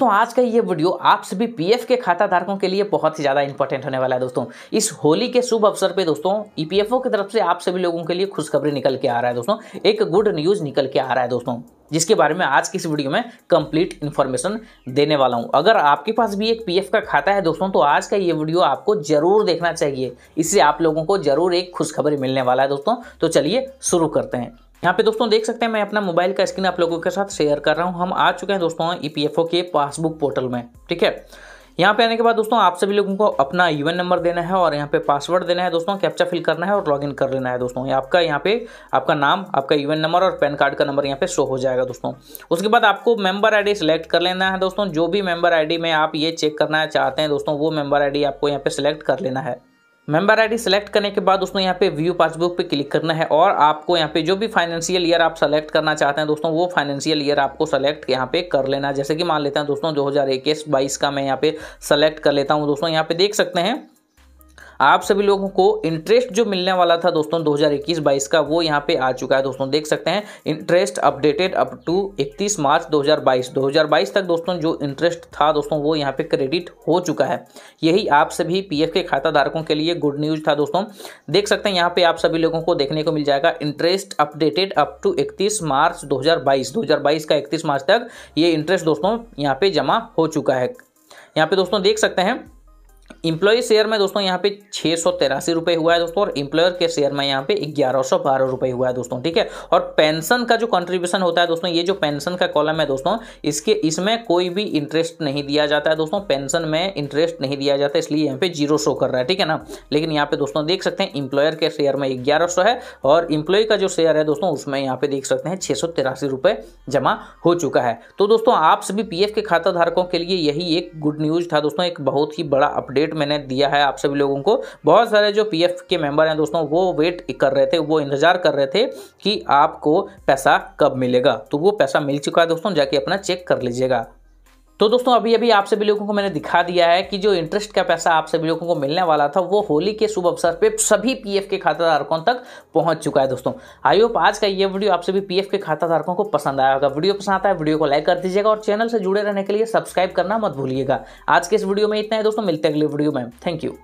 दोस्तों आज का ये वीडियो आप सभी पीएफ के खाता धारकों के लिए बहुत ही ज़्यादा इंपॉर्टेंट होने वाला है दोस्तों इस होली के शुभ अवसर पे दोस्तों ईपीएफओ e की तरफ से आप सभी लोगों के लिए खुशखबरी निकल के आ रहा है दोस्तों एक गुड न्यूज़ निकल के आ रहा है दोस्तों जिसके बारे में आज की इस वीडियो में कंप्लीट इन्फॉर्मेशन देने वाला हूं अगर आपके पास भी एक पीएफ का खाता है दोस्तों तो आज का ये वीडियो आपको जरूर देखना चाहिए इससे आप लोगों को जरूर एक खुशखबरी मिलने वाला है दोस्तों तो चलिए शुरू करते हैं यहाँ पे दोस्तों देख सकते हैं मैं अपना मोबाइल का स्क्रीन आप लोगों के साथ शेयर कर रहा हूँ हम आ चुके हैं दोस्तों ईपीएफओ e के पासबुक पोर्टल में ठीक है यहाँ पे आने के बाद दोस्तों आप सभी लोगों को अपना यूएन नंबर देना है और यहाँ पे पासवर्ड देना है दोस्तों कैप्चा फिल करना है और लॉगिन कर लेना है दोस्तों आपका यहाँ पे आपका नाम आपका यूएन नंबर और पैन कार्ड का नंबर यहाँ पे शो हो जाएगा दोस्तों उसके बाद आपको मेंबर आईडी सिलेक्ट कर लेना है दोस्तों जो भी मेंबर आईडी में आप ये चेक करना चाहते हैं दोस्तों वो मेंबर आईडी आपको यहाँ पे सिलेक्ट कर लेना है मेंबर आईडी सेलेक्ट करने के बाद दोस्तों यहाँ पे व्यू पासबुक पे क्लिक करना है और आपको यहाँ पे जो भी फाइनेंशियल ईयर आप सेलेक्ट करना चाहते हैं दोस्तों वो फाइनेंशियल ईयर आपको सेलेक्ट यहाँ पे कर लेना है जैसे कि मान लेते हैं दोस्तों दो हज़ार इक्कीस का मैं यहाँ पे सेलेक्ट कर लेता हूँ दोस्तों यहाँ पे देख सकते हैं आप सभी लोगों को इंटरेस्ट जो मिलने वाला था दोस्तों 2021-22 का वो यहाँ पे आ चुका है दोस्तों देख सकते हैं interest updated up to 31 March 2022 2022 तक दोस्तों जो इंटरेस्ट था दोस्तों वो यहाँ पे क्रेडिट हो चुका है यही आप सभी पी के खाता धारकों के लिए गुड न्यूज़ था दोस्तों देख सकते हैं यहाँ पे आप सभी लोगों को देखने को मिल जाएगा इंटरेस्ट अपडेटेड अप टू इकतीस मार्च दो हज़ार का इकतीस मार्च तक ये इंटरेस्ट दोस्तों यहाँ पे जमा हो चुका है यहाँ पे दोस्तों देख सकते हैं इम्प्लॉय शेयर में दोस्तों यहाँ पे छः सौ तेरासी रुपये हुआ है दोस्तों और इम्प्लॉयर के शेयर में यहाँ पे ग्यारह सौ बारह रुपये हुआ है दोस्तों ठीक है और पेंशन का जो कंट्रीब्यूशन होता है दोस्तों ये जो पेंशन का कॉलम है दोस्तों इसके इसमें कोई भी इंटरेस्ट नहीं दिया जाता है दोस्तों पेंशन में इंटरेस्ट नहीं दिया जाता इसलिए यहाँ पे जीरो शो कर रहा है ठीक है ना लेकिन यहाँ पे दोस्तों देख सकते हैं इम्प्लॉयर के शेयर में ग्यारह है और इम्प्लॉय का जो शेयर है दोस्तों उसमें यहाँ पे देख सकते हैं छः सौ तिरासी रुपये जमा हो चुका है तो दोस्तों आप सभी पी के खाता धारकों के लिए यही एक गुड न्यूज़ था दोस्तों एक बहुत ही बड़ा अपडेट अपडेट मैंने दिया है आप सभी लोगों को बहुत सारे जो पी के मेम्बर हैं दोस्तों वो वेट कर रहे थे वो इंतज़ार कर रहे थे कि आपको पैसा कब मिलेगा तो वो पैसा मिल चुका है दोस्तों जाके अपना चेक कर लीजिएगा तो दोस्तों अभी अभी आप सभी लोगों को मैंने दिखा दिया है कि जो इंटरेस्ट का पैसा आप सभी लोगों को मिलने वाला था वो होली के शुभ अवसर पे सभी पीएफ के खाता धारकों तक पहुंच चुका है दोस्तों आई होप आज का ये वीडियो आप सभी पीएफ के खाता धारकों को पसंद आया होगा वीडियो पसंद आता है वीडियो को लाइक कर दीजिएगा और चैनल से जुड़े रहने के लिए सब्सक्राइब करना मत भूलिएगा आज के इस वीडियो में इतना है दोस्तों मिलते अगले वीडियो में थैंक यू